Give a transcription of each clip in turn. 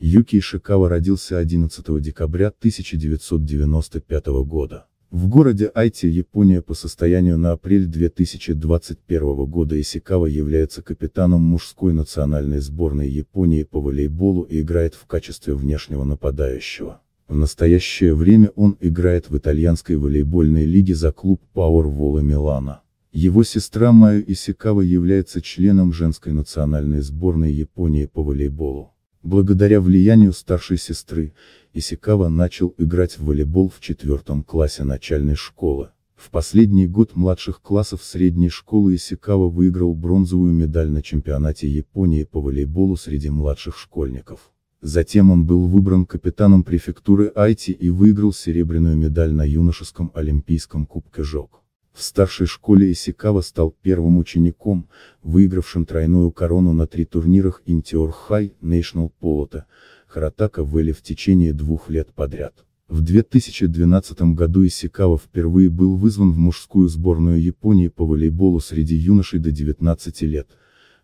Юки Ишикава родился 11 декабря 1995 года. В городе Айти, Япония по состоянию на апрель 2021 года Исикава является капитаном мужской национальной сборной Японии по волейболу и играет в качестве внешнего нападающего. В настоящее время он играет в итальянской волейбольной лиге за клуб Power Вола Милана. Его сестра Майо Исикава является членом женской национальной сборной Японии по волейболу. Благодаря влиянию старшей сестры, Исикава начал играть в волейбол в четвертом классе начальной школы. В последний год младших классов средней школы Исикава выиграл бронзовую медаль на чемпионате Японии по волейболу среди младших школьников. Затем он был выбран капитаном префектуры Айти и выиграл серебряную медаль на юношеском Олимпийском кубке ЖОК. В старшей школе Исикава стал первым учеником, выигравшим тройную корону на три турнирах Intior High National Полота, Харатака Вэлли в течение двух лет подряд. В 2012 году Исикава впервые был вызван в мужскую сборную Японии по волейболу среди юношей до 19 лет,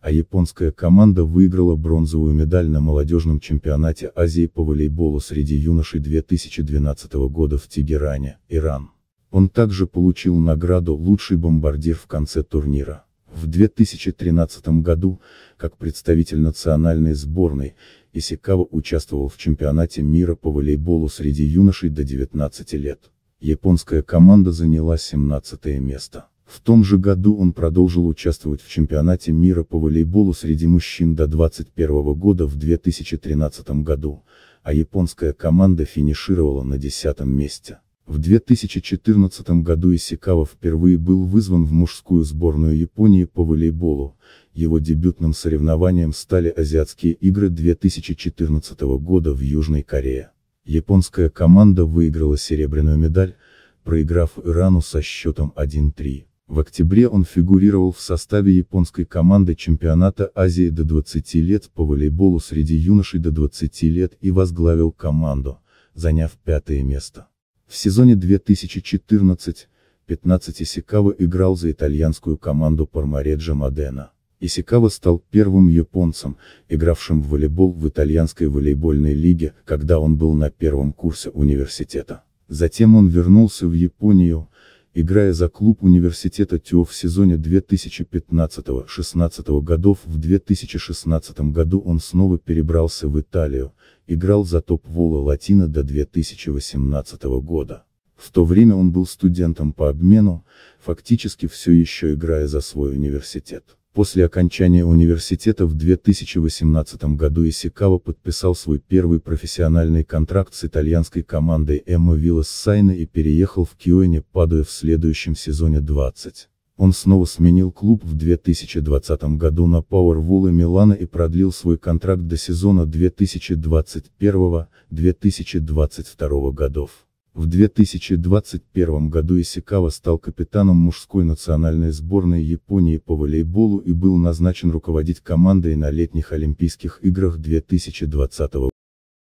а японская команда выиграла бронзовую медаль на молодежном чемпионате Азии по волейболу среди юношей 2012 года в Тегеране, Иран. Он также получил награду «Лучший бомбардир» в конце турнира. В 2013 году, как представитель национальной сборной, Исикава участвовал в чемпионате мира по волейболу среди юношей до 19 лет. Японская команда заняла 17 место. В том же году он продолжил участвовать в чемпионате мира по волейболу среди мужчин до 21 года в 2013 году, а японская команда финишировала на 10 месте. В 2014 году Исикава впервые был вызван в мужскую сборную Японии по волейболу, его дебютным соревнованием стали Азиатские игры 2014 года в Южной Корее. Японская команда выиграла серебряную медаль, проиграв Ирану со счетом 1-3. В октябре он фигурировал в составе японской команды чемпионата Азии до 20 лет по волейболу среди юношей до 20 лет и возглавил команду, заняв пятое место. В сезоне 2014-15 Исикава играл за итальянскую команду Пармареджа Модена. Исикава стал первым японцем, игравшим в волейбол в итальянской волейбольной лиге, когда он был на первом курсе университета. Затем он вернулся в Японию, играя за клуб университета ТЮ в сезоне 2015-16 годов. В 2016 году он снова перебрался в Италию, играл за топ Вола Латина до 2018 года. В то время он был студентом по обмену, фактически все еще играя за свой университет. После окончания университета в 2018 году Исикава подписал свой первый профессиональный контракт с итальянской командой Эмма Виллас Сайна и переехал в Кионе падая в следующем сезоне 20. Он снова сменил клуб в 2020 году на Пауэр и Милана и продлил свой контракт до сезона 2021-2022 годов. В 2021 году Исикава стал капитаном мужской национальной сборной Японии по волейболу и был назначен руководить командой на летних Олимпийских играх 2020 года.